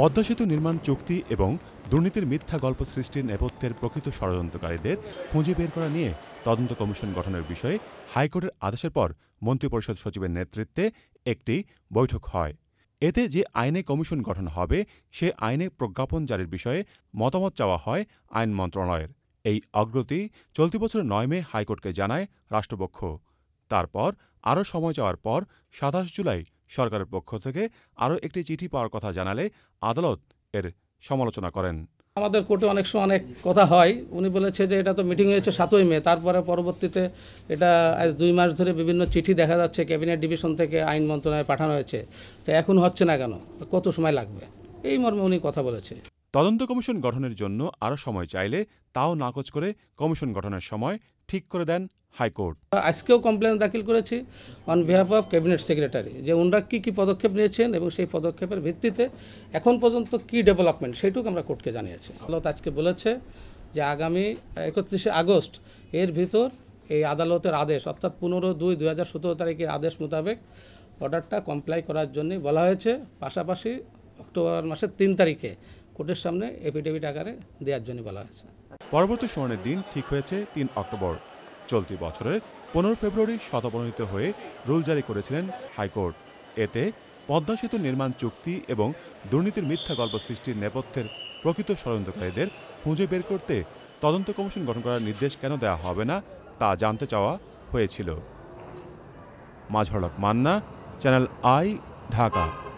পদ্মা সেতু নির্মাণ চুক্তি এবং দুর্নীতির মিথ্যা গল্প সৃষ্টির নেপথ্যের প্রকৃত ষড়যন্ত্রকারীদের খুঁজে বের করা নিয়ে তদন্ত কমিশন গঠনের বিষয়ে হাইকোর্টের আদেশের পর মন্ত্রিপরিষদ সচিবের নেতৃত্বে একটি বৈঠক হয় এতে যে আইনে কমিশন গঠন হবে সে আইনে প্রজ্ঞাপন জারির বিষয়ে মতামত চাওয়া হয় আইন মন্ত্রণালয়ের এই অগ্রতি চলতি বছর নয় মে হাইকোর্টকে জানায় রাষ্ট্রপক্ষ তারপর আরও সময় চাওয়ার পর সাতাশ জুলাই সরকারের পক্ষ থেকে আরও একটি চিঠি পাওয়ার কথা জানালে আদালত এর সমালোচনা করেন আমাদের কোর্টে অনেক সময় অনেক কথা হয় উনি বলেছে যে এটা তো মিটিং হয়েছে সাতই মে তারপরে পরবর্তীতে এটা আজ দুই মাস ধরে বিভিন্ন চিঠি দেখা যাচ্ছে ক্যাবিনেট ডিভিশন থেকে আইন মন্ত্রণালয়ে পাঠানো হয়েছে তো এখন হচ্ছে না কেন কত সময় লাগবে এই মর্মে উনি কথা বলেছে তদন্ত কমিশন গঠনের জন্য আরও সময় চাইলে তাও নাকচ করে কমিশন গঠনের সময় ঠিক করে দেন হাইকোর্ট আজকেও কমপ্লেন দাখিল করেছি on behalf of cabinet secretary যে ওনারা কী কী পদক্ষেপ নিয়েছেন এবং সেই পদক্ষেপের ভিত্তিতে এখন পর্যন্ত কি ডেভেলপমেন্ট সেইটুকু আমরা কোর্টকে জানিয়েছি আদালত আজকে বলেছে যে আগামী একত্রিশে আগস্ট এর ভিতর এই আদালতের আদেশ অর্থাৎ পনেরো দুই দু হাজার সতেরো তারিখের আদেশ মোতাবেক অর্ডারটা কমপ্লাই করার জন্য বলা হয়েছে পাশাপাশি অক্টোবর মাসের তিন তারিখে কোর্টের সামনে এফিডেভিট আকারে দেওয়ার জন্য বলা হয়েছে পরবর্তী শুনানির দিন ঠিক হয়েছে তিন অক্টোবর চলতি বছরের পনেরো ফেব্রুয়ারি শতপনীত হয়ে রুল জারি করেছিলেন হাইকোর্ট এতে পদ্মা সেতু নির্মাণ চুক্তি এবং দুর্নীতির মিথ্যা গল্প সৃষ্টির নেপথ্যের প্রকৃত ষড়যন্ত্রকারীদের খুঁজে বের করতে তদন্ত কমিশন গঠন করার নির্দেশ কেন দেওয়া হবে না তা জানতে চাওয়া হয়েছিল মাঝহরক মান্না চ্যানেল আই ঢাকা